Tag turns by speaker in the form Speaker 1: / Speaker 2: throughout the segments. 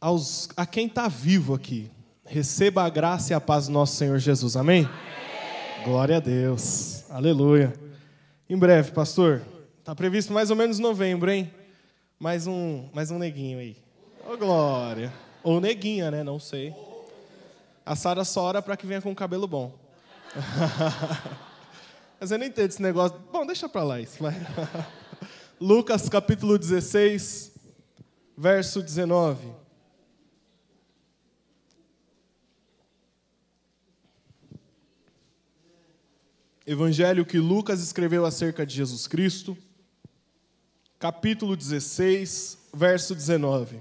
Speaker 1: aos, a quem está vivo aqui. Receba a graça e a paz do nosso Senhor Jesus. Amém? Amém. Glória a Deus. Aleluia. Em breve, pastor. Está previsto mais ou menos novembro, hein? Mais um, mais um neguinho aí. Ô, oh, glória. Ou neguinha, né? Não sei. A Sara só ora para que venha com o cabelo bom. Mas eu não entendo esse negócio. Bom, deixa para lá isso. Lucas capítulo 16, verso 19. evangelho que Lucas escreveu acerca de Jesus Cristo, capítulo 16, verso 19.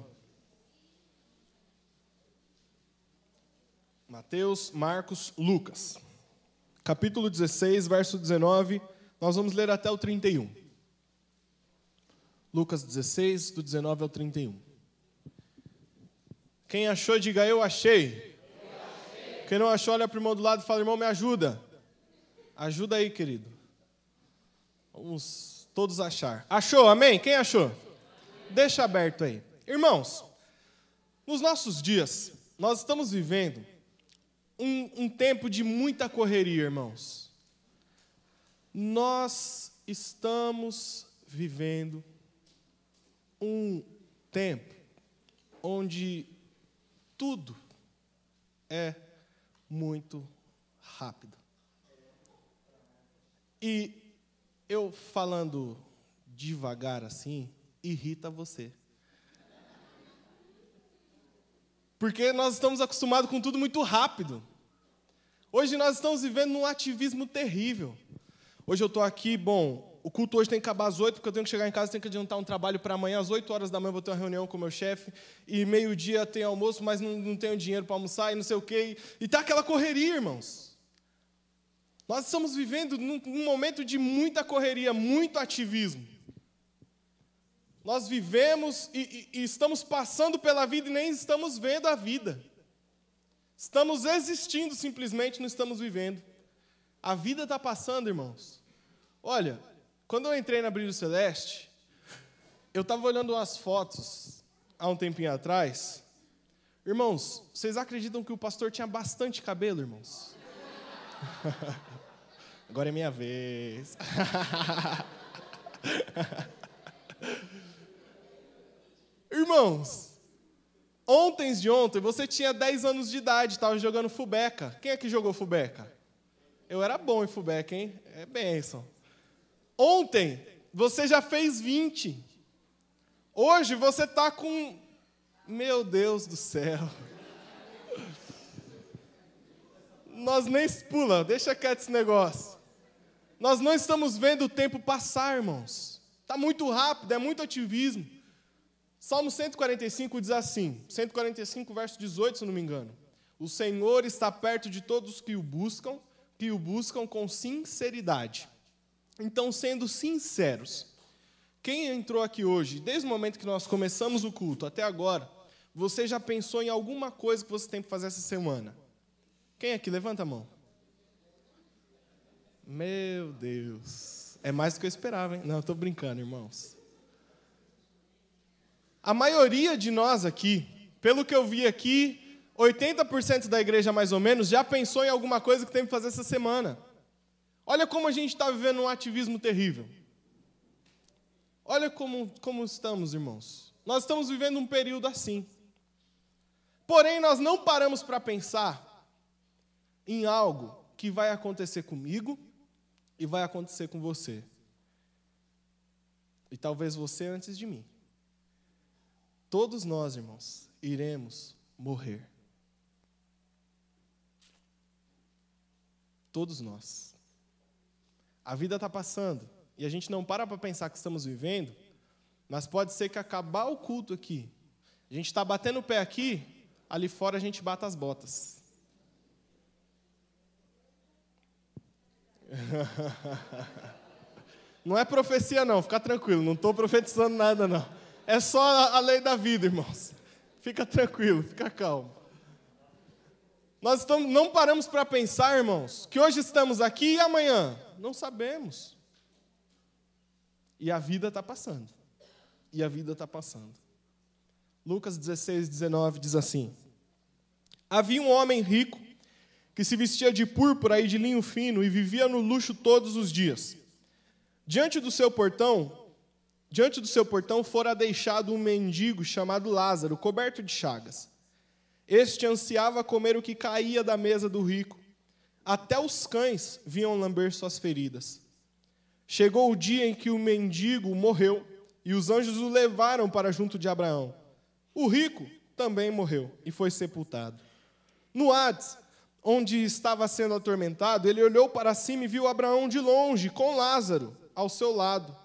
Speaker 1: Mateus, Marcos, Lucas. Capítulo 16, verso 19, nós vamos ler até o 31. Lucas 16, do 19 ao 31. Quem achou, diga eu achei. Quem não achou, olha para o irmão do lado e fala: irmão, me ajuda. Ajuda aí, querido. Vamos todos achar. Achou, amém? Quem achou? Deixa aberto aí. Irmãos, nos nossos dias, nós estamos vivendo um, um tempo de muita correria, irmãos. Nós estamos vivendo um tempo onde tudo é muito rápido. E eu falando devagar assim, irrita você. Porque nós estamos acostumados com tudo muito rápido. Hoje nós estamos vivendo num ativismo terrível. Hoje eu estou aqui, bom, o culto hoje tem que acabar às oito, porque eu tenho que chegar em casa, tenho que adiantar um trabalho para amanhã. Às oito horas da manhã eu vou ter uma reunião com o meu chefe, e meio-dia tem almoço, mas não, não tenho dinheiro para almoçar e não sei o quê. E está aquela correria, irmãos. Nós estamos vivendo num, num momento de muita correria, muito ativismo. Nós vivemos e, e, e estamos passando pela vida e nem estamos vendo a vida. Estamos existindo simplesmente, não estamos vivendo. A vida está passando, irmãos. Olha, quando eu entrei na Brilho Celeste, eu estava olhando umas fotos há um tempinho atrás. Irmãos, vocês acreditam que o pastor tinha bastante cabelo, irmãos? Agora é minha vez. Irmãos, ontem de ontem você tinha 10 anos de idade, estava jogando fubeca. Quem é que jogou fubeca? Eu era bom em fubeca, hein? É bênção. Ontem você já fez 20. Hoje você está com. Meu Deus do céu nós nem pula, deixa quieto esse negócio. Nós não estamos vendo o tempo passar, irmãos. Está muito rápido, é muito ativismo. Salmo 145 diz assim, 145 verso 18, se não me engano. O Senhor está perto de todos que o buscam, que o buscam com sinceridade. Então, sendo sinceros, quem entrou aqui hoje, desde o momento que nós começamos o culto até agora, você já pensou em alguma coisa que você tem que fazer essa semana? Quem aqui? Levanta a mão. Meu Deus. É mais do que eu esperava, hein? Não, estou brincando, irmãos. A maioria de nós aqui, pelo que eu vi aqui, 80% da igreja mais ou menos já pensou em alguma coisa que tem que fazer essa semana. Olha como a gente está vivendo um ativismo terrível. Olha como, como estamos, irmãos. Nós estamos vivendo um período assim. Porém, nós não paramos para pensar em algo que vai acontecer comigo e vai acontecer com você. E talvez você antes de mim. Todos nós, irmãos, iremos morrer. Todos nós. A vida está passando e a gente não para para pensar que estamos vivendo, mas pode ser que acabar o culto aqui, a gente está batendo o pé aqui, ali fora a gente bata as botas. Não é profecia, não, fica tranquilo, não estou profetizando nada, não. É só a, lei da vida, irmãos. Fica tranquilo, fica calmo. Nós estamos, não paramos para pensar, irmãos, que hoje estamos aqui e amanhã? Não sabemos. E a vida está passando. E a vida está passando. Lucas 16, 19 diz assim: Havia um homem rico que se vestia de púrpura e de linho fino e vivia no luxo todos os dias. Diante do seu portão, diante do seu portão fora deixado um mendigo chamado Lázaro, coberto de chagas. Este ansiava comer o que caía da mesa do rico. Até os cães vinham lamber suas feridas. Chegou o dia em que o mendigo morreu e os anjos o levaram para junto de Abraão. O rico também morreu e foi sepultado. No Hades, onde estava sendo atormentado, ele olhou para cima e viu Abraão de longe, com Lázaro, ao seu lado.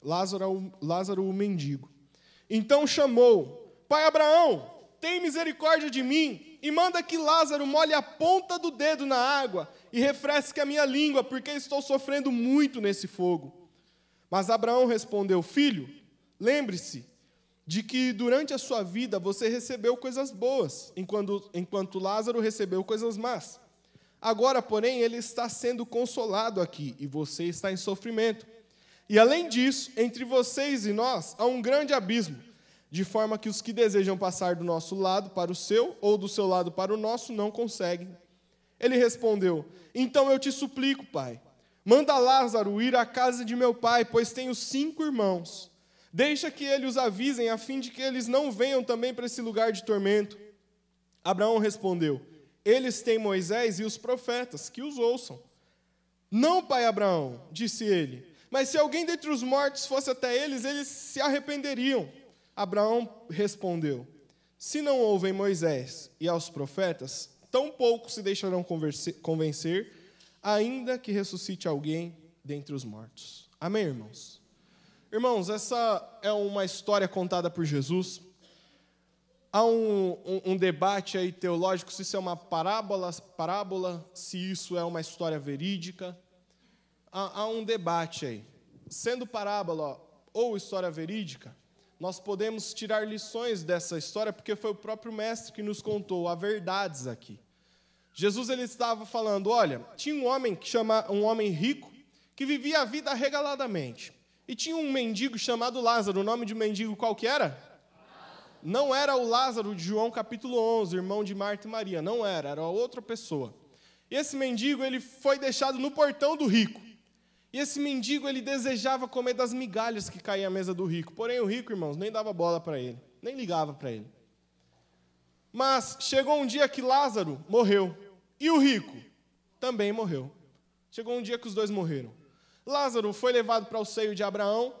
Speaker 1: Lázaro, Lázaro o mendigo. Então chamou: Pai Abraão, tem misericórdia de mim e manda que Lázaro molhe a ponta do dedo na água e refresque a minha língua, porque estou sofrendo muito nesse fogo. Mas Abraão respondeu: Filho, lembre-se de que durante a sua vida você recebeu coisas boas, enquanto, enquanto Lázaro recebeu coisas más. Agora, porém, ele está sendo consolado aqui e você está em sofrimento. E além disso, entre vocês e nós há um grande abismo, de forma que os que desejam passar do nosso lado para o seu ou do seu lado para o nosso não conseguem. Ele respondeu: Então eu te suplico, pai, manda Lázaro ir à casa de meu pai, pois tenho cinco irmãos Deixa que ele os avisem, a fim de que eles não venham também para esse lugar de tormento. Abraão respondeu: Eles têm Moisés e os profetas, que os ouçam. Não, pai Abraão, disse ele, mas se alguém dentre os mortos fosse até eles, eles se arrependeriam. Abraão respondeu: Se não ouvem Moisés e aos profetas, tão pouco se deixarão convencer, ainda que ressuscite alguém dentre os mortos. Amém, irmãos? Irmãos, essa é uma história contada por Jesus. Há um, um, um debate aí teológico se isso é uma parábola, parábola, se isso é uma história verídica. Há, há um debate aí. Sendo parábola ou história verídica, nós podemos tirar lições dessa história porque foi o próprio mestre que nos contou há verdades aqui. Jesus ele estava falando, olha, tinha um homem que chama um homem rico que vivia a vida regaladamente. E tinha um mendigo chamado Lázaro. O nome de mendigo qual que era? Não era o Lázaro de João capítulo 11, irmão de Marta e Maria. Não era, era outra pessoa. E esse mendigo, ele foi deixado no portão do rico. E esse mendigo, ele desejava comer das migalhas que caíam à mesa do rico. Porém, o rico, irmãos, nem dava bola para ele, nem ligava para ele. Mas chegou um dia que Lázaro morreu e o rico também morreu. Chegou um dia que os dois morreram. Lázaro foi levado para o seio de Abraão,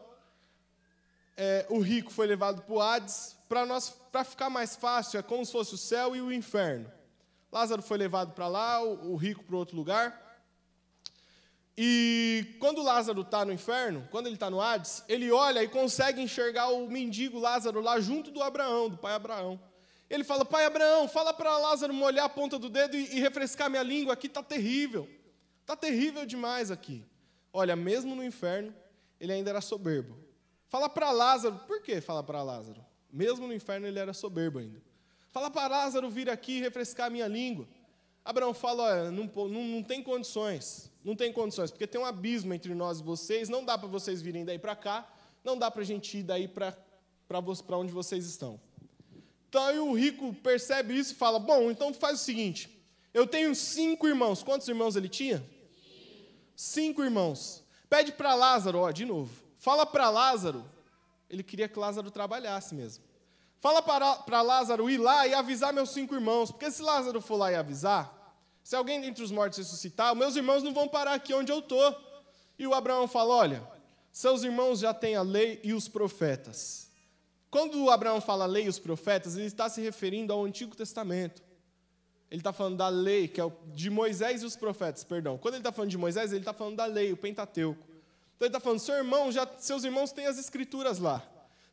Speaker 1: é, o rico foi levado para o Hades. Para nós, para ficar mais fácil, é como se fosse o céu e o inferno. Lázaro foi levado para lá, o, o rico para outro lugar. E quando Lázaro está no inferno, quando ele está no Hades, ele olha e consegue enxergar o mendigo Lázaro lá junto do Abraão, do pai Abraão. Ele fala: Pai Abraão, fala para Lázaro molhar a ponta do dedo e, e refrescar minha língua, aqui está terrível. Está terrível demais aqui. Olha, mesmo no inferno, ele ainda era soberbo. Fala para Lázaro, por que fala para Lázaro? Mesmo no inferno ele era soberbo ainda. Fala para Lázaro vir aqui refrescar a minha língua. Abraão fala, olha, não, não, não tem condições, não tem condições, porque tem um abismo entre nós e vocês, não dá para vocês virem daí para cá, não dá para a gente ir daí para onde vocês estão. Então aí o rico percebe isso e fala, bom, então faz o seguinte, eu tenho cinco irmãos, quantos irmãos ele tinha? Cinco irmãos. Pede para Lázaro, ó, de novo. Fala para Lázaro. Ele queria que Lázaro trabalhasse mesmo. Fala para Lázaro ir lá e avisar meus cinco irmãos, porque se Lázaro for lá e avisar, se alguém dentre os mortos ressuscitar, meus irmãos não vão parar aqui onde eu estou. E o Abraão fala: Olha, seus irmãos já têm a lei e os profetas. Quando o Abraão fala lei e os profetas, ele está se referindo ao Antigo Testamento ele está falando da lei, que é o, de Moisés e os profetas, perdão. Quando ele está falando de Moisés, ele está falando da lei, o Pentateuco. Então ele está falando, seu irmão, já, seus irmãos têm as escrituras lá.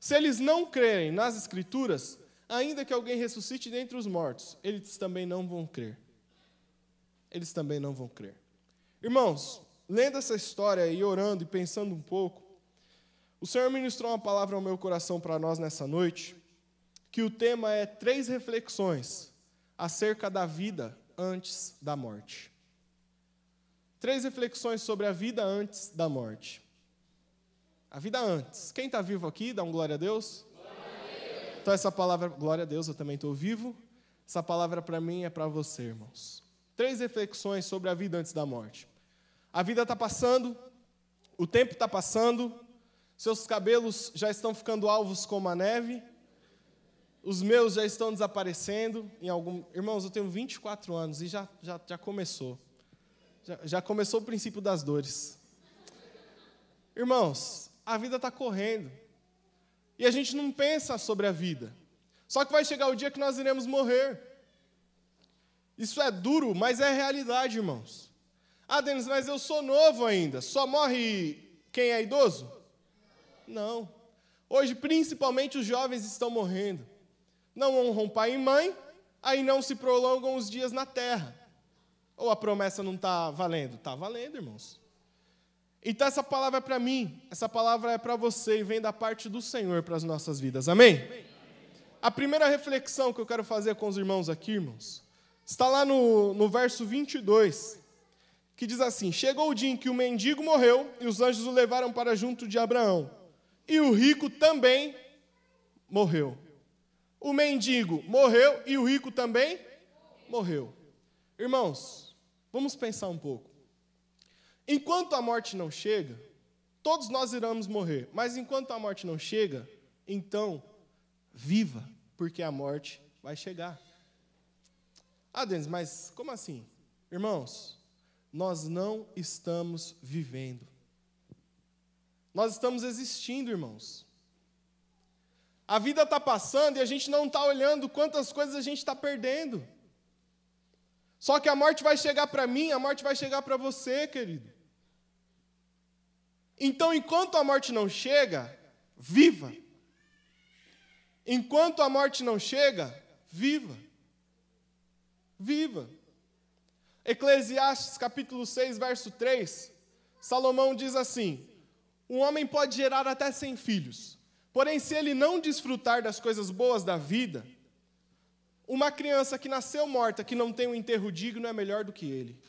Speaker 1: Se eles não crerem nas escrituras, ainda que alguém ressuscite dentre os mortos, eles também não vão crer. Eles também não vão crer. Irmãos, lendo essa história e orando e pensando um pouco, o Senhor ministrou uma palavra ao meu coração para nós nessa noite, que o tema é três reflexões acerca da vida antes da morte. Três reflexões sobre a vida antes da morte. A vida antes. Quem está vivo aqui, dá um glória a Deus. Glória a Deus. Então, essa palavra, glória a Deus, eu também estou vivo. Essa palavra para mim é para você, irmãos. Três reflexões sobre a vida antes da morte. A vida está passando, o tempo está passando, seus cabelos já estão ficando alvos como a neve, os meus já estão desaparecendo. Em algum... Irmãos, eu tenho 24 anos e já, já, já começou. Já, já começou o princípio das dores. Irmãos, a vida está correndo. E a gente não pensa sobre a vida. Só que vai chegar o dia que nós iremos morrer. Isso é duro, mas é realidade, irmãos. Ah, Denis, mas eu sou novo ainda. Só morre quem é idoso? Não. Hoje, principalmente, os jovens estão morrendo não honram pai e mãe, aí não se prolongam os dias na terra. Ou a promessa não está valendo? Está valendo, irmãos. Então essa palavra é para mim, essa palavra é para você e vem da parte do Senhor para as nossas vidas. Amém? Amém? A primeira reflexão que eu quero fazer com os irmãos aqui, irmãos, está lá no, no verso 22, que diz assim: Chegou o dia em que o mendigo morreu e os anjos o levaram para junto de Abraão, e o rico também morreu. O mendigo morreu e o rico também morreu. Irmãos, vamos pensar um pouco. Enquanto a morte não chega, todos nós iremos morrer, mas enquanto a morte não chega, então viva, porque a morte vai chegar. Ah, Denis, mas como assim? Irmãos, nós não estamos vivendo. Nós estamos existindo, irmãos. A vida está passando e a gente não está olhando quantas coisas a gente está perdendo. Só que a morte vai chegar para mim, a morte vai chegar para você, querido. Então, enquanto a morte não chega, viva. Enquanto a morte não chega, viva. Viva. Eclesiastes capítulo 6, verso 3, Salomão diz assim: Um homem pode gerar até 100 filhos, Porém, se ele não desfrutar das coisas boas da vida, uma criança que nasceu morta, que não tem um enterro digno, é melhor do que ele.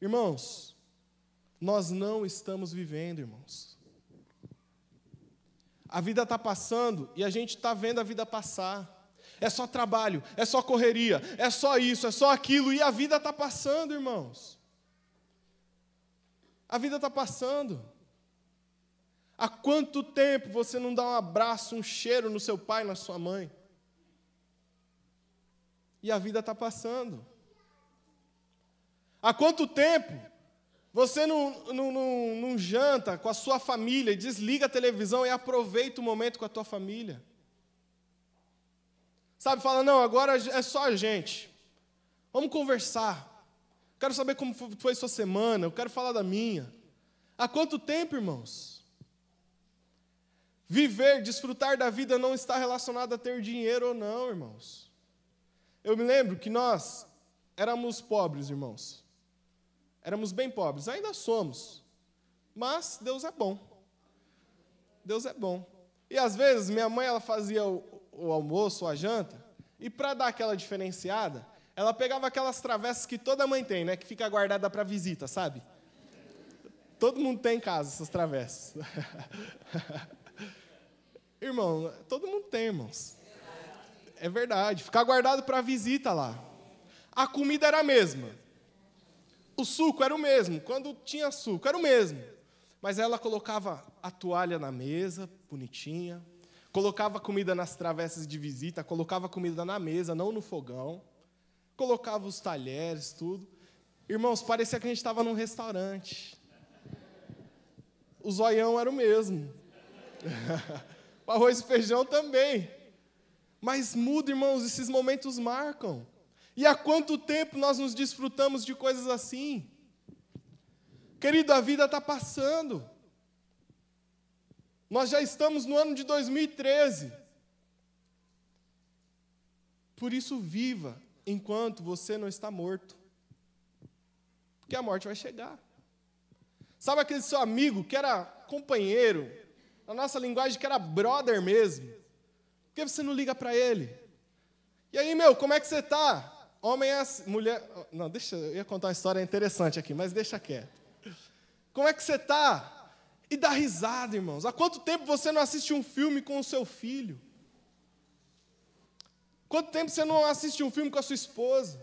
Speaker 1: Irmãos, nós não estamos vivendo, irmãos. A vida está passando e a gente está vendo a vida passar. É só trabalho, é só correria, é só isso, é só aquilo, e a vida está passando, irmãos. A vida está passando. Há quanto tempo você não dá um abraço, um cheiro no seu pai, na sua mãe? E a vida está passando. Há quanto tempo você não, não, não, não, janta com a sua família, desliga a televisão e aproveita o momento com a tua família? Sabe, fala, não, agora é só a gente. Vamos conversar. Quero saber como foi sua semana, eu quero falar da minha. Há quanto tempo, irmãos? Viver, desfrutar da vida não está relacionado a ter dinheiro ou não, irmãos. Eu me lembro que nós éramos pobres, irmãos. Éramos bem pobres, ainda somos. Mas Deus é bom. Deus é bom. E às vezes minha mãe ela fazia o, o almoço, a janta, e para dar aquela diferenciada, ela pegava aquelas travessas que toda mãe tem, né, que fica guardada para visita, sabe? Todo mundo tem em casa essas travessas. Irmão, todo mundo tem, irmãos. É verdade. Ficar guardado para visita lá. A comida era a mesma. O suco era o mesmo. Quando tinha suco, era o mesmo. Mas ela colocava a toalha na mesa, bonitinha. Colocava comida nas travessas de visita, colocava comida na mesa, não no fogão. Colocava os talheres, tudo. Irmãos, parecia que a gente estava num restaurante. O zoião era o mesmo. para arroz e feijão também. Mas muda, irmãos, esses momentos marcam. E há quanto tempo nós nos desfrutamos de coisas assim? Querido, a vida está passando. Nós já estamos no ano de 2013. Por isso, viva enquanto você não está morto. Porque a morte vai chegar. Sabe aquele seu amigo que era companheiro, na nossa linguagem, que era brother mesmo. Por que você não liga para ele? E aí, meu, como é que você tá? Homem é assim, mulher. Não, deixa, eu ia contar uma história interessante aqui, mas deixa quieto. Como é que você tá? E dá risada, irmãos. Há quanto tempo você não assiste um filme com o seu filho? Quanto tempo você não assiste um filme com a sua esposa?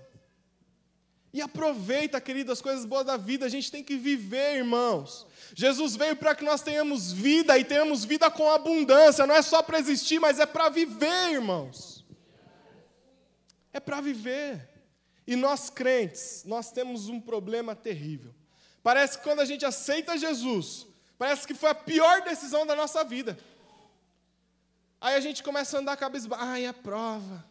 Speaker 1: E aproveita, querido, as coisas boas da vida. A gente tem que viver, irmãos. Jesus veio para que nós tenhamos vida e tenhamos vida com abundância. Não é só para existir, mas é para viver, irmãos. É para viver. E nós crentes, nós temos um problema terrível. Parece que quando a gente aceita Jesus, parece que foi a pior decisão da nossa vida. Aí a gente começa a andar cabeça, Ai, a é prova.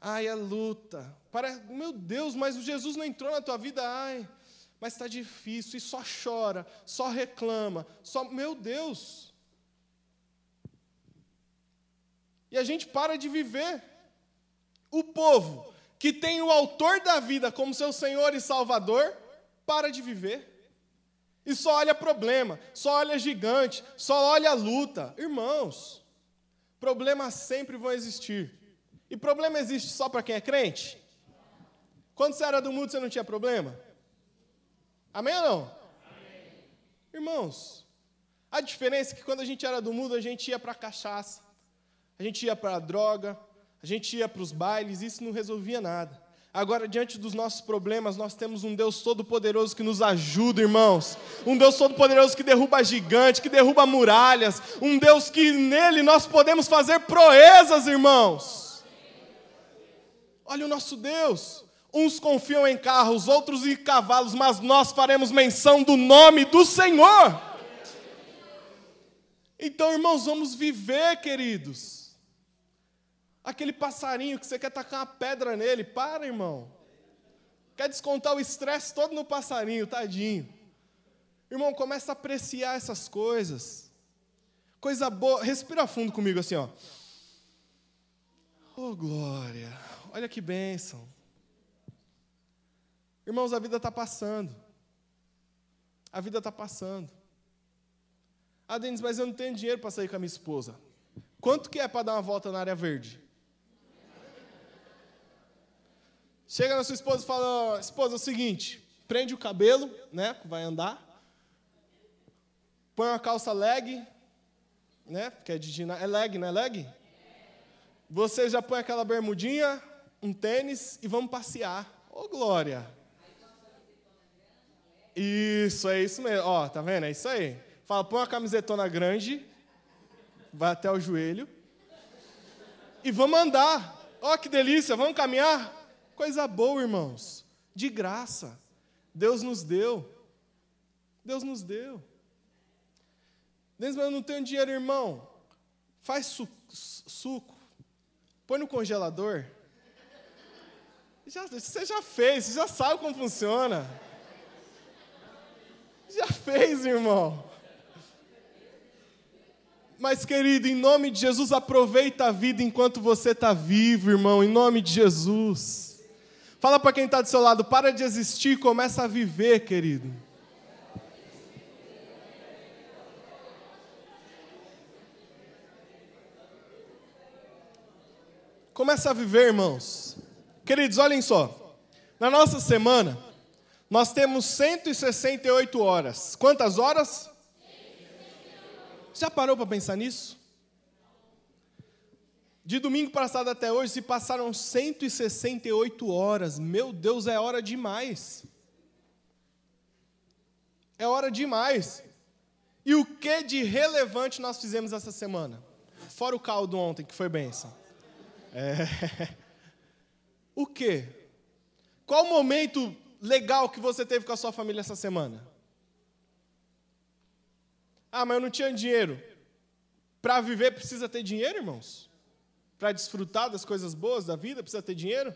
Speaker 1: Ai, a é luta. Parece, meu Deus, mas o Jesus não entrou na tua vida, ai, mas está difícil, e só chora, só reclama, só, meu Deus. E a gente para de viver. O povo que tem o autor da vida como seu Senhor e Salvador, para de viver. E só olha problema, só olha gigante, só olha luta. Irmãos, problemas sempre vão existir. E problema existe só para quem é crente? Quando você era do mundo, você não tinha problema? Amém ou não? Amém. Irmãos, a diferença é que quando a gente era do mundo, a gente ia para a cachaça, a gente ia para a droga, a gente ia para os bailes, isso não resolvia nada. Agora, diante dos nossos problemas, nós temos um Deus Todo-Poderoso que nos ajuda, irmãos. Um Deus Todo-Poderoso que derruba gigante, que derruba muralhas. Um Deus que nele nós podemos fazer proezas, irmãos. Olha o nosso Deus. Uns confiam em carros, outros em cavalos, mas nós faremos menção do nome do Senhor. Então, irmãos, vamos viver, queridos. Aquele passarinho que você quer tacar uma pedra nele, para, irmão. Quer descontar o estresse todo no passarinho, tadinho. Irmão, começa a apreciar essas coisas. Coisa boa. Respira fundo comigo assim, ó. Oh, glória. Olha que bênção. Irmãos, a vida está passando. A vida está passando. Ah, Denis, mas eu não tenho dinheiro para sair com a minha esposa. Quanto que é para dar uma volta na área verde? Chega na sua esposa e fala: esposa, é o seguinte, prende o cabelo, né? Vai andar. Põe uma calça leg, né? Que é de ginástica. É leg, não é leg? Você já põe aquela bermudinha, um tênis e vamos passear. Ô, oh, glória! Isso, é isso mesmo. Ó, tá vendo? É isso aí. Fala, põe uma camisetona grande, vai até o joelho, e vamos andar. Ó, que delícia, vamos caminhar? Coisa boa, irmãos. De graça. Deus nos deu. Deus nos deu. Deus, mas eu não tenho dinheiro, irmão. Faz su suco. Põe no congelador. Já, você já fez, você já sabe como funciona. Já fez, irmão. Mas, querido, em nome de Jesus, aproveita a vida enquanto você está vivo, irmão, em nome de Jesus. Fala para quem está do seu lado, para de existir começa a viver, querido. Começa a viver, irmãos. Queridos, olhem só. Na nossa semana, nós temos 168 horas. Quantas horas? Já parou para pensar nisso? De domingo passado até hoje se passaram 168 horas. Meu Deus, é hora demais. É hora demais. E o que de relevante nós fizemos essa semana? Fora o caldo ontem, que foi benção. É. O que? Qual momento legal que você teve com a sua família essa semana? Ah, mas eu não tinha dinheiro. Para viver precisa ter dinheiro, irmãos? Para desfrutar das coisas boas da vida precisa ter dinheiro?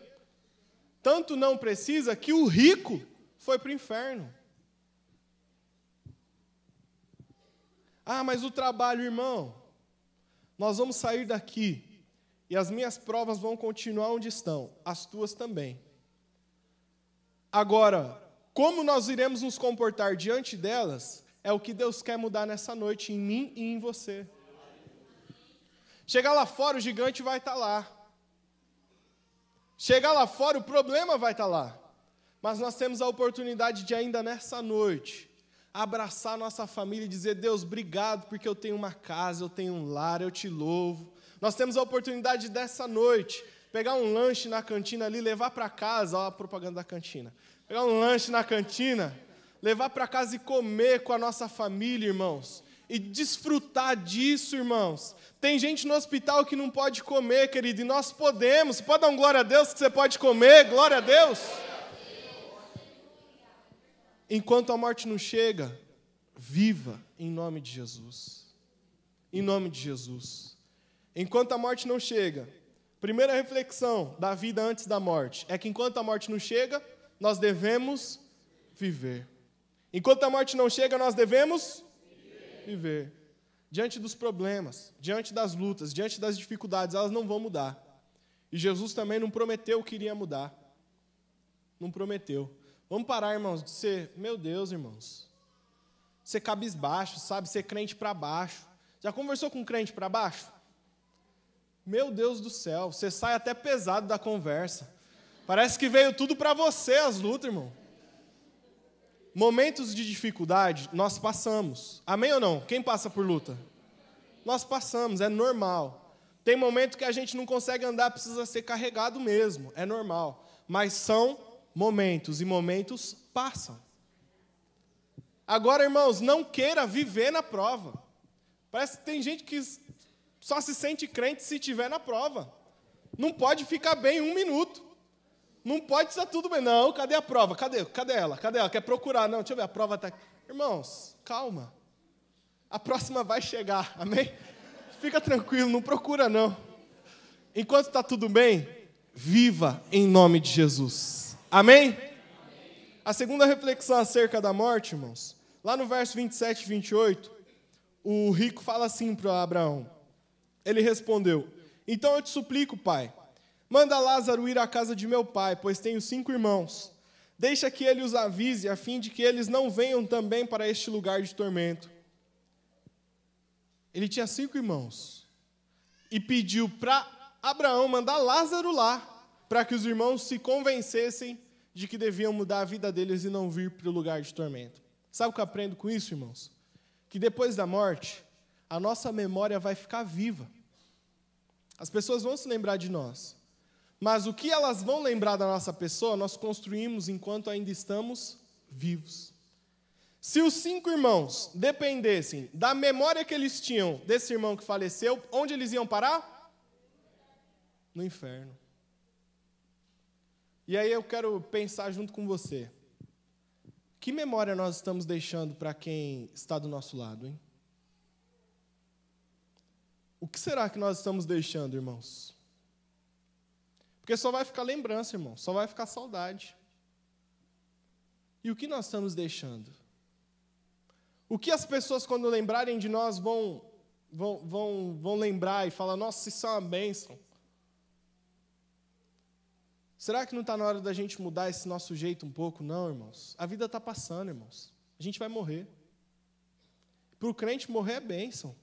Speaker 1: Tanto não precisa que o rico foi para o inferno. Ah, mas o trabalho, irmão. Nós vamos sair daqui e as minhas provas vão continuar onde estão, as tuas também. Agora, como nós iremos nos comportar diante delas é o que Deus quer mudar nessa noite em mim e em você. Chegar lá fora, o gigante vai estar tá lá. Chegar lá fora, o problema vai estar tá lá. Mas nós temos a oportunidade de, ainda nessa noite, abraçar nossa família e dizer: Deus, obrigado, porque eu tenho uma casa, eu tenho um lar, eu te louvo. Nós temos a oportunidade dessa noite pegar um lanche na cantina ali, levar para casa, ó a propaganda da cantina. Pegar um lanche na cantina, levar para casa e comer com a nossa família, irmãos. E desfrutar disso, irmãos. Tem gente no hospital que não pode comer, querido, e nós podemos. Pode dar um glória a Deus que você pode comer, glória a Deus. Enquanto a morte não chega, viva em nome de Jesus. Em nome de Jesus. Enquanto a morte não chega, Primeira reflexão da vida antes da morte é que enquanto a morte não chega, nós devemos viver. Enquanto a morte não chega, nós devemos viver. Diante dos problemas, diante das lutas, diante das dificuldades, elas não vão mudar. E Jesus também não prometeu que iria mudar. Não prometeu. Vamos parar, irmãos, de ser, meu Deus, irmãos. Ser cabisbaixo, sabe? Ser crente para baixo. Já conversou com um crente para baixo? Meu Deus do céu, você sai até pesado da conversa. Parece que veio tudo para você as lutas, irmão. Momentos de dificuldade nós passamos. Amém ou não? Quem passa por luta? Nós passamos, é normal. Tem momento que a gente não consegue andar, precisa ser carregado mesmo, é normal. Mas são momentos e momentos passam. Agora, irmãos, não queira viver na prova. Parece que tem gente que só se sente crente se tiver na prova. Não pode ficar bem um minuto. Não pode estar tudo bem. Não, cadê a prova? Cadê? Cadê ela? Cadê ela? Quer procurar? Não, deixa eu ver, a prova está aqui. Irmãos, calma. A próxima vai chegar, amém? Fica tranquilo, não procura não. Enquanto está tudo bem, viva em nome de Jesus. Amém? A segunda reflexão acerca da morte, irmãos, lá no verso 27 e 28, o rico fala assim para Abraão: ele respondeu: Então eu te suplico, pai, manda Lázaro ir à casa de meu pai, pois tenho cinco irmãos. Deixa que ele os avise, a fim de que eles não venham também para este lugar de tormento. Ele tinha cinco irmãos e pediu para Abraão mandar Lázaro lá, para que os irmãos se convencessem de que deviam mudar a vida deles e não vir para o lugar de tormento. Sabe o que eu aprendo com isso, irmãos? Que depois da morte, a nossa memória vai ficar viva. As pessoas vão se lembrar de nós. Mas o que elas vão lembrar da nossa pessoa, nós construímos enquanto ainda estamos vivos. Se os cinco irmãos dependessem da memória que eles tinham desse irmão que faleceu, onde eles iam parar? No inferno. E aí eu quero pensar junto com você. Que memória nós estamos deixando para quem está do nosso lado, hein? O que será que nós estamos deixando, irmãos? Porque só vai ficar lembrança, irmão, só vai ficar saudade. E o que nós estamos deixando? O que as pessoas, quando lembrarem de nós, vão, vão, vão, vão lembrar e falar: nossa, isso é uma bênção. Será que não está na hora da gente mudar esse nosso jeito um pouco? Não, irmãos. A vida está passando, irmãos. A gente vai morrer. Para o crente morrer é bênção.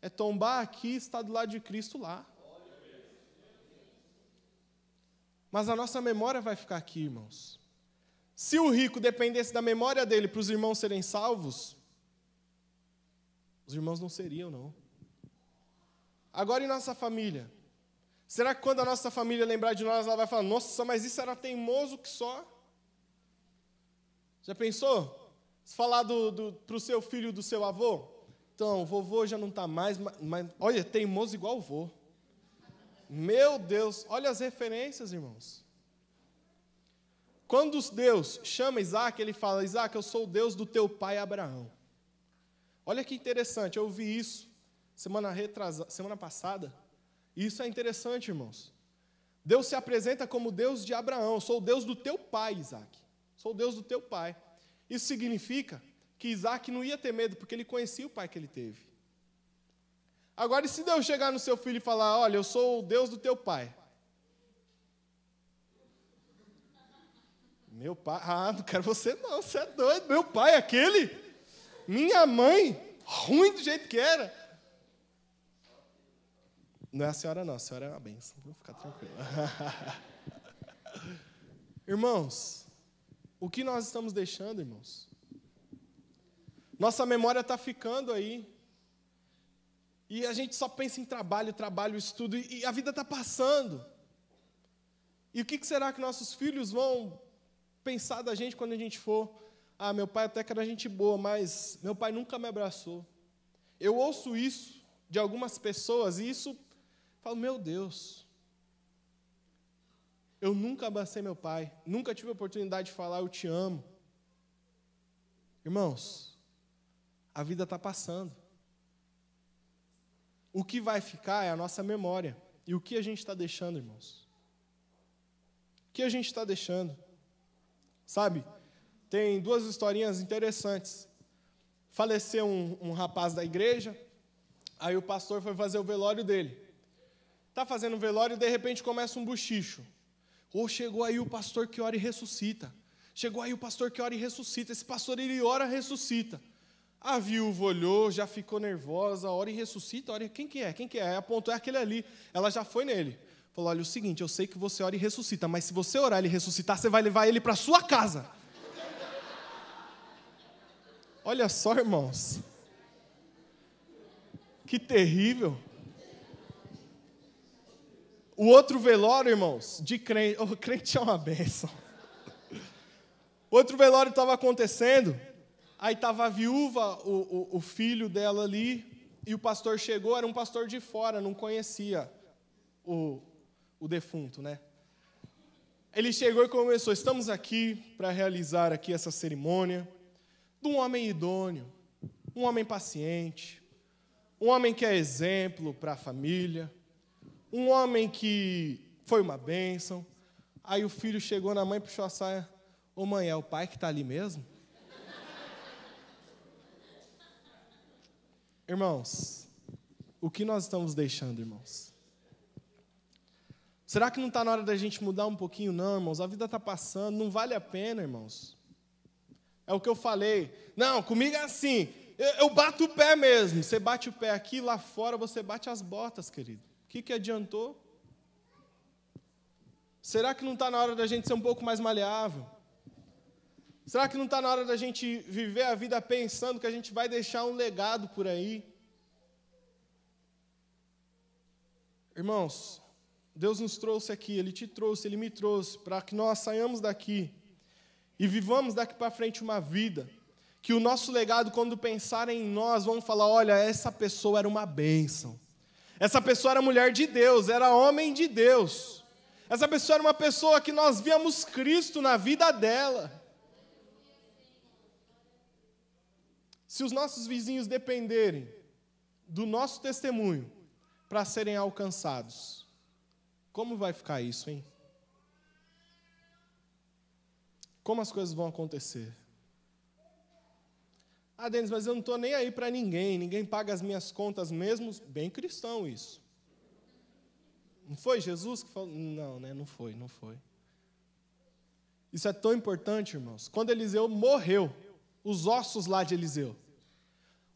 Speaker 1: É tombar aqui e estar do lado de Cristo lá. Mas a nossa memória vai ficar aqui, irmãos. Se o rico dependesse da memória dele para os irmãos serem salvos, os irmãos não seriam, não. Agora em nossa família. Será que quando a nossa família lembrar de nós, ela vai falar: Nossa, mas isso era teimoso que só? Já pensou? Se falar para o seu filho do seu avô, então, vovô já não está mais, mas, olha, teimoso igual vô. Meu Deus, olha as referências, irmãos. Quando Deus chama Isaac, ele fala: Isaac, eu sou o Deus do teu pai Abraão. Olha que interessante, eu ouvi isso semana, retrasa, semana passada. Isso é interessante, irmãos. Deus se apresenta como Deus de Abraão: eu sou o Deus do teu pai, Isaac. Sou o Deus do teu pai. Isso significa que Isaac não ia ter medo, porque ele conhecia o pai que ele teve. Agora, e se Deus chegar no seu filho e falar: Olha, eu sou o Deus do teu pai? Meu pai, ah, não quero você não, você é doido. Meu pai, aquele, minha mãe, ruim do jeito que era. Não é a senhora, não, a senhora é uma benção, vou ficar tranquilo. irmãos, o que nós estamos deixando, irmãos? Nossa memória está ficando aí. E a gente só pensa em trabalho, trabalho, estudo, e a vida está passando. E o que será que nossos filhos vão pensar da gente quando a gente for? Ah, meu pai até que era gente boa, mas meu pai nunca me abraçou. Eu ouço isso de algumas pessoas e isso, falo, meu Deus. Eu nunca abracei meu pai, nunca tive a oportunidade de falar eu te amo. Irmãos, a vida está passando. O que vai ficar é a nossa memória. E o que a gente está deixando, irmãos? O que a gente está deixando? Sabe, tem duas historinhas interessantes. Faleceu um, um rapaz da igreja, aí o pastor foi fazer o velório dele. Está fazendo o velório e de repente começa um bochicho. Ou chegou aí o pastor que ora e ressuscita. Chegou aí o pastor que ora e ressuscita. Esse pastor ele ora e ressuscita. A viúva olhou, já ficou nervosa, ora e ressuscita, ora e quem que é? Quem que é? apontou, é aquele ali. Ela já foi nele. Falou: olha, é o seguinte, eu sei que você ora e ressuscita, mas se você orar e ressuscitar, você vai levar ele para sua casa. Olha só, irmãos. Que terrível. O outro velório, irmãos, de crente. O crente é uma benção. outro velório estava acontecendo. Aí estava a viúva, o, o, o filho dela ali, e o pastor chegou, era um pastor de fora, não conhecia o, o defunto, né? Ele chegou e começou: Estamos aqui para realizar aqui essa cerimônia de um homem idôneo, um homem paciente, um homem que é exemplo para a família, um homem que foi uma bênção. Aí o filho chegou na mãe e puxou a saia: Ô mãe, é o pai que está ali mesmo? Irmãos, o que nós estamos deixando, irmãos? Será que não está na hora da gente mudar um pouquinho, não, irmãos? A vida está passando, não vale a pena, irmãos. É o que eu falei. Não, comigo é assim. Eu, eu bato o pé mesmo. Você bate o pé aqui, lá fora você bate as botas, querido. O que, que adiantou? Será que não está na hora da gente ser um pouco mais maleável? Será que não está na hora da gente viver a vida pensando que a gente vai deixar um legado por aí? Irmãos, Deus nos trouxe aqui, Ele te trouxe, Ele me trouxe, para que nós saiamos daqui e vivamos daqui para frente uma vida. Que o nosso legado, quando pensarem em nós, vão falar: olha, essa pessoa era uma bênção. Essa pessoa era mulher de Deus, era homem de Deus. Essa pessoa era uma pessoa que nós víamos Cristo na vida dela. Se os nossos vizinhos dependerem do nosso testemunho para serem alcançados, como vai ficar isso, hein? Como as coisas vão acontecer? Ah, Denis, mas eu não estou nem aí para ninguém, ninguém paga as minhas contas mesmo. Bem cristão isso. Não foi Jesus que falou? Não, né? Não foi, não foi. Isso é tão importante, irmãos. Quando Eliseu morreu, os ossos lá de Eliseu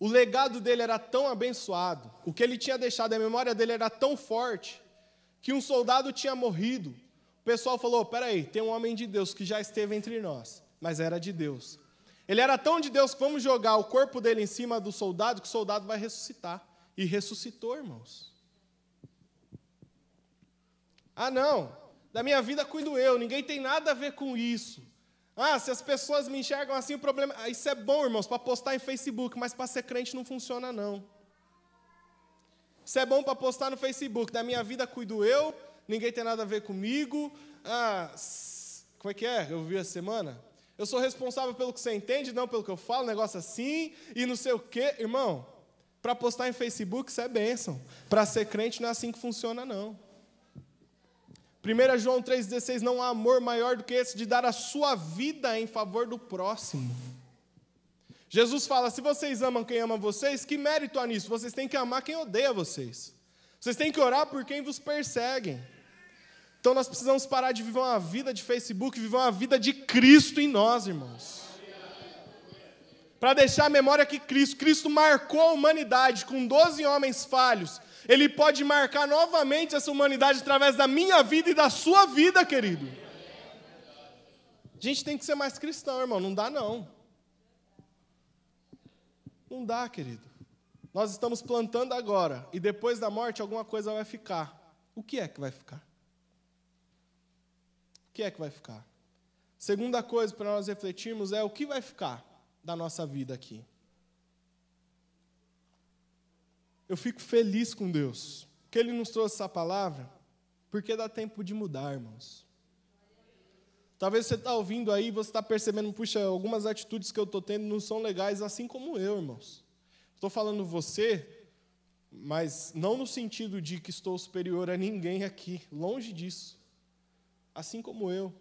Speaker 1: o legado dele era tão abençoado, o que ele tinha deixado, a memória dele era tão forte, que um soldado tinha morrido. O pessoal falou: peraí, tem um homem de Deus que já esteve entre nós, mas era de Deus. Ele era tão de Deus que vamos jogar o corpo dele em cima do soldado, que o soldado vai ressuscitar. E ressuscitou, irmãos. Ah, não, da minha vida cuido eu, ninguém tem nada a ver com isso. Ah, se as pessoas me enxergam assim, o problema. Ah, isso é bom, irmãos, para postar em Facebook, mas para ser crente não funciona, não. Isso é bom para postar no Facebook. Da minha vida cuido eu, ninguém tem nada a ver comigo. Ah, como é que é? Eu vi a semana? Eu sou responsável pelo que você entende, não pelo que eu falo, negócio assim, e não sei o quê. Irmão, para postar em Facebook, isso é bênção. Para ser crente não é assim que funciona, não. 1 João 3,16: Não há amor maior do que esse de dar a sua vida em favor do próximo. Jesus fala: se vocês amam quem ama vocês, que mérito há nisso? Vocês têm que amar quem odeia vocês. Vocês têm que orar por quem vos perseguem. Então nós precisamos parar de viver uma vida de Facebook, viver uma vida de Cristo em nós, irmãos. Para deixar a memória que Cristo, Cristo marcou a humanidade com 12 homens falhos, ele pode marcar novamente essa humanidade através da minha vida e da sua vida, querido. A gente tem que ser mais cristão, irmão. Não dá, não. Não dá, querido. Nós estamos plantando agora e depois da morte alguma coisa vai ficar. O que é que vai ficar? O que é que vai ficar? Segunda coisa para nós refletirmos é o que vai ficar da nossa vida aqui. eu fico feliz com Deus, que Ele nos trouxe essa palavra, porque dá tempo de mudar, irmãos. Talvez você está ouvindo aí, você está percebendo, puxa, algumas atitudes que eu estou tendo não são legais, assim como eu, irmãos. Estou falando você, mas não no sentido de que estou superior a ninguém aqui, longe disso. Assim como eu.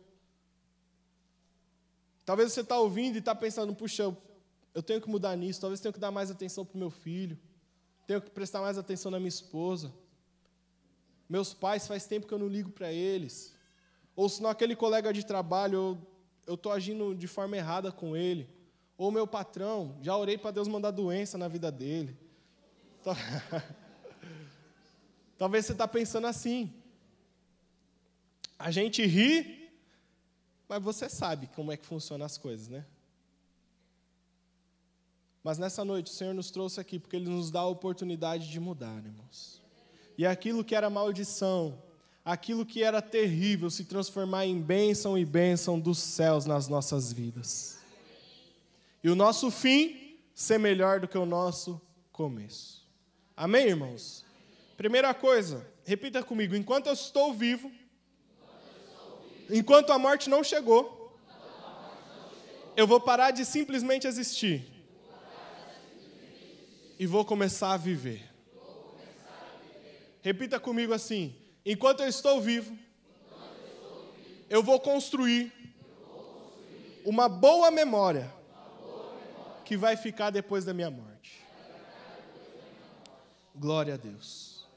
Speaker 1: Talvez você está ouvindo e está pensando, puxa, eu tenho que mudar nisso, talvez eu tenha que dar mais atenção para o meu filho tenho que prestar mais atenção na minha esposa. Meus pais, faz tempo que eu não ligo para eles. Ou senão aquele colega de trabalho, eu estou agindo de forma errada com ele. Ou meu patrão, já orei para Deus mandar doença na vida dele. Tá- Talvez você está pensando assim. A gente ri, mas você sabe como é que funcionam as coisas, né? Mas nessa noite o Senhor nos trouxe aqui porque Ele nos dá a oportunidade de mudar, irmãos. E aquilo que era maldição, aquilo que era terrível, se transformar em bênção e bênção dos céus nas nossas vidas. E o nosso fim ser melhor do que o nosso começo. Amém, irmãos? Primeira coisa, repita comigo: enquanto eu estou vivo, enquanto a morte não chegou, eu vou parar de simplesmente existir e vou começar a viver. Repita comigo assim: enquanto eu estou vivo, eu, vou construir uma boa memória que vai ficar depois da minha morte. Glória a Deus.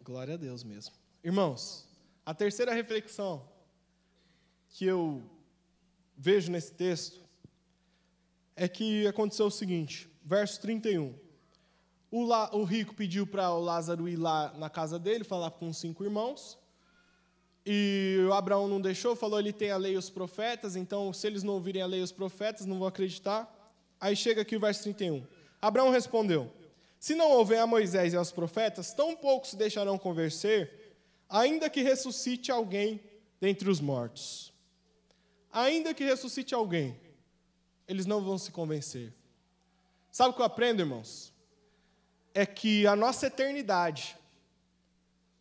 Speaker 1: Glória a Deus mesmo. Irmãos, a terceira reflexão que eu vejo nesse texto é que aconteceu o seguinte: verso 31. O, lá, o rico pediu para o Lázaro ir lá na casa dele, falar com os cinco irmãos. E o Abraão não deixou, falou: ele tem a lei e os profetas, então se eles não ouvirem a lei e os profetas, não vão acreditar. Aí chega aqui o verso 31. Abraão respondeu: Se não houver a Moisés e aos profetas, tão poucos se deixarão convencer, ainda que ressuscite alguém dentre os mortos. Ainda que ressuscite alguém, eles não vão se convencer. Sabe o que eu aprendo, irmãos? É que a nossa eternidade,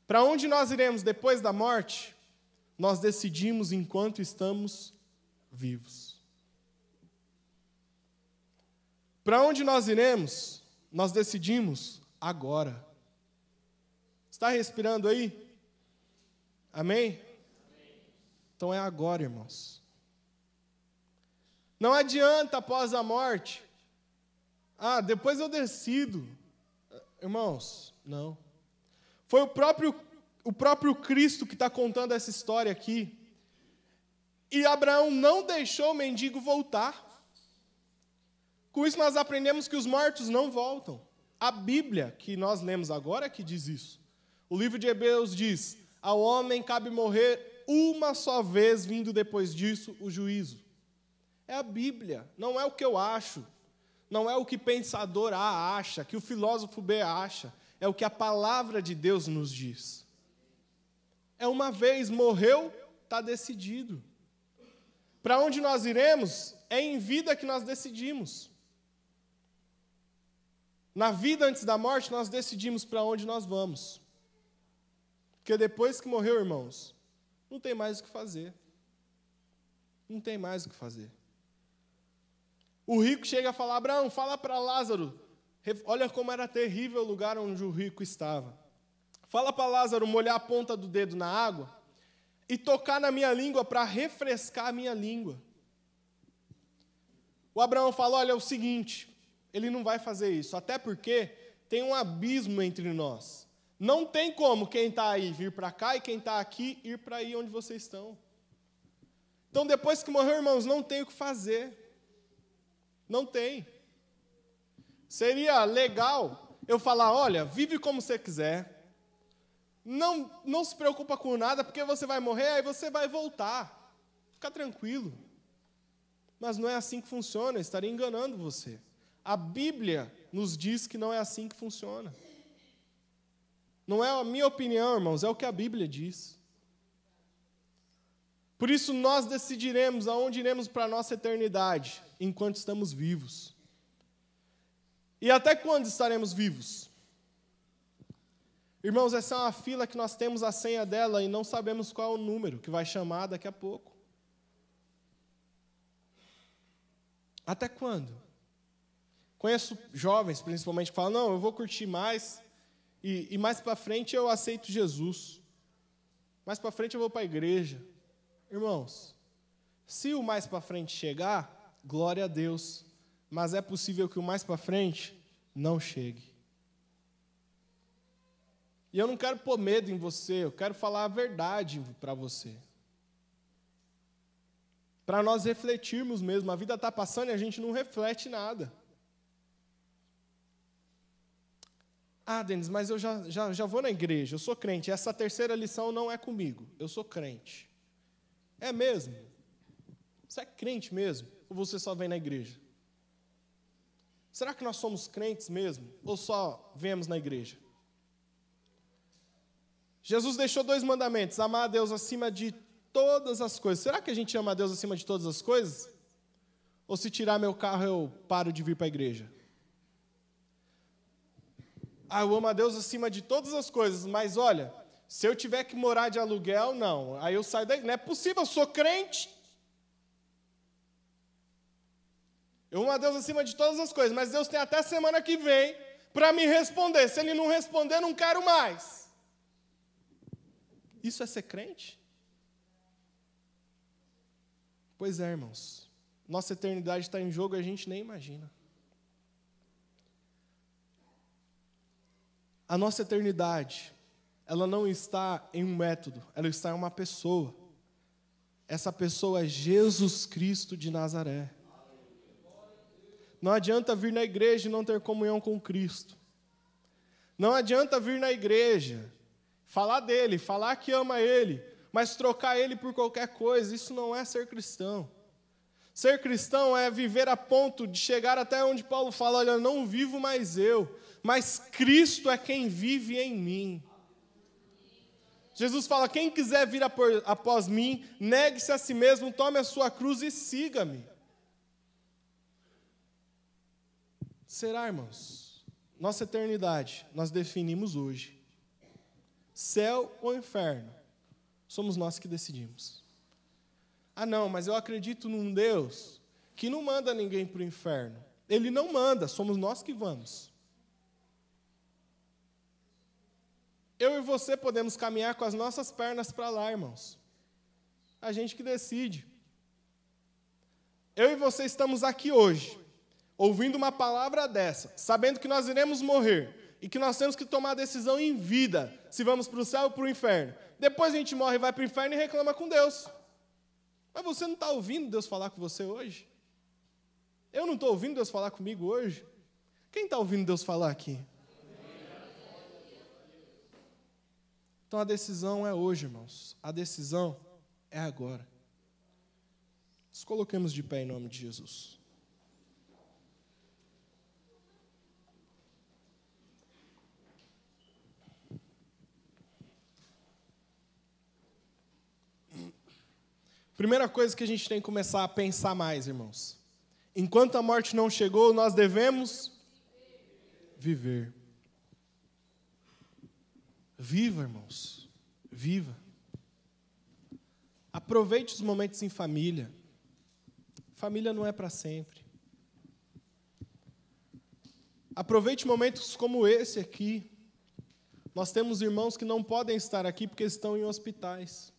Speaker 1: para onde nós iremos depois da morte, nós decidimos enquanto estamos vivos. Para onde nós iremos, nós decidimos agora. Está respirando aí? Amém? Então é agora, irmãos. Não adianta após a morte ah, depois eu decido. Irmãos, não. Foi o próprio, o próprio Cristo que está contando essa história aqui. E Abraão não deixou o mendigo voltar. Com isso, nós aprendemos que os mortos não voltam. A Bíblia, que nós lemos agora, que diz isso. O livro de Hebreus diz: Ao homem cabe morrer uma só vez, vindo depois disso o juízo. É a Bíblia, não é o que eu acho, não é o que pensador A acha, que o filósofo B acha, é o que a palavra de Deus nos diz. É uma vez morreu, está decidido. Para onde nós iremos, é em vida que nós decidimos. Na vida antes da morte, nós decidimos para onde nós vamos. Porque depois que morreu, irmãos, não tem mais o que fazer. Não tem mais o que fazer. O rico chega a falar: Abraão, fala para Lázaro. Olha como era terrível o lugar onde o rico estava. Fala para Lázaro molhar a ponta do dedo na água e tocar na minha língua para refrescar a minha língua. O Abraão fala: Olha, é o seguinte, ele não vai fazer isso, até porque tem um abismo entre nós. Não tem como quem está aí vir para cá e quem está aqui ir para aí onde vocês estão. Então, depois que morreu, irmãos, não tem o que fazer. Não tem. Seria legal eu falar: olha, vive como você quiser. Não, não se preocupa com nada, porque você vai morrer, aí você vai voltar. Fica tranquilo. Mas não é assim que funciona, eu estaria enganando você. A Bíblia nos diz que não é assim que funciona. Não é a minha opinião, irmãos, é o que a Bíblia diz. Por isso nós decidiremos aonde iremos para a nossa eternidade enquanto estamos vivos. E até quando estaremos vivos? Irmãos, essa é uma fila que nós temos a senha dela e não sabemos qual é o número que vai chamar daqui a pouco. Até quando? Conheço jovens, principalmente, que falam: não, eu vou curtir mais e, e mais para frente eu aceito Jesus. Mais para frente eu vou para a igreja. Irmãos, se o mais para frente chegar, glória a Deus, mas é possível que o mais para frente não chegue. E eu não quero pôr medo em você, eu quero falar a verdade para você. Para nós refletirmos mesmo, a vida está passando e a gente não reflete nada. Ah, Denis, mas eu já, já, já vou na igreja, eu sou crente. Essa terceira lição não é comigo, eu sou crente. É mesmo? Você é crente mesmo? ou você só vem na igreja? Será que nós somos crentes mesmo ou só vemos na igreja? Jesus deixou dois mandamentos: amar a Deus acima de todas as coisas. Será que a gente ama a Deus acima de todas as coisas? Ou se tirar meu carro eu paro de vir para a igreja? Ah, eu amo a Deus acima de todas as coisas, mas olha, se eu tiver que morar de aluguel, não. Aí eu saio daí. Não é possível, eu sou crente. Eu amo a Deus acima de todas as coisas, mas Deus tem até semana que vem para me responder. Se ele não responder, não quero mais. Isso é ser crente? Pois é, irmãos. Nossa eternidade está em jogo e a gente nem imagina. A nossa eternidade, ela não está em um método, ela está em uma pessoa. Essa pessoa é Jesus Cristo de Nazaré. Não adianta vir na igreja e não ter comunhão com Cristo. Não adianta vir na igreja, falar dele, falar que ama ele, mas trocar ele por qualquer coisa. Isso não é ser cristão. Ser cristão é viver a ponto de chegar até onde Paulo fala: olha, não vivo mais eu, mas Cristo é quem vive em mim. Jesus fala: quem quiser vir após mim, negue-se a si mesmo, tome a sua cruz e siga-me. será, irmãos? Nossa eternidade nós definimos hoje. Céu ou inferno? Somos nós que decidimos. Ah, não, mas eu acredito num Deus que não manda ninguém para o inferno. Ele não manda, somos nós que vamos. Eu e você podemos caminhar com as nossas pernas para lá, irmãos. A gente que decide. Eu e você estamos aqui hoje ouvindo uma palavra dessa, sabendo que nós iremos morrer e que nós temos que tomar a decisão em vida se vamos para o céu ou para o inferno. Depois a gente morre e vai para o inferno e reclama com Deus. Mas você não está ouvindo Deus falar com você hoje? Eu não estou ouvindo Deus falar comigo hoje? Quem está ouvindo Deus falar aqui? Então a decisão é hoje, irmãos. A decisão é agora. Nos colocamos de pé em nome de Jesus. Primeira coisa que a gente tem que começar a pensar mais, irmãos. Enquanto a morte não chegou, nós devemos viver. Viva, irmãos. Viva. Aproveite os momentos em família. Família não é para sempre. Aproveite momentos como esse aqui. Nós temos irmãos que não podem estar aqui porque estão em hospitais.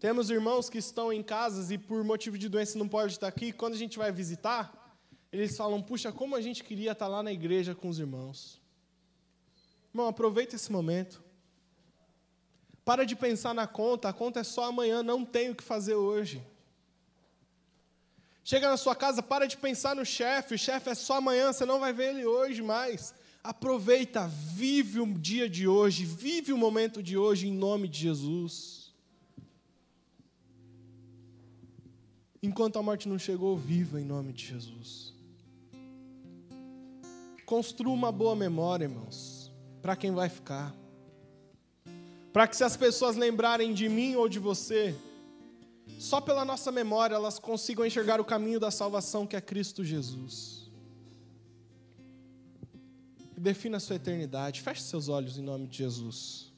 Speaker 1: Temos irmãos que estão em casas e por motivo de doença não pode estar aqui. Quando a gente vai visitar, eles falam: "Puxa, como a gente queria estar lá na igreja com os irmãos". Irmão, aproveita esse momento. Para de pensar na conta, a conta é só amanhã, não tem o que fazer hoje. Chega na sua casa, para de pensar no chefe, o chefe é só amanhã, você não vai ver ele hoje mais. Aproveita, vive o dia de hoje, vive o momento de hoje em nome de Jesus. Enquanto a morte não chegou, viva em nome de Jesus. Construa uma boa memória, irmãos, para quem vai ficar. Para que se as pessoas lembrarem de mim ou de você, só pela nossa memória elas consigam enxergar o caminho da salvação que é Cristo Jesus. Defina a sua eternidade, feche seus olhos em nome de Jesus.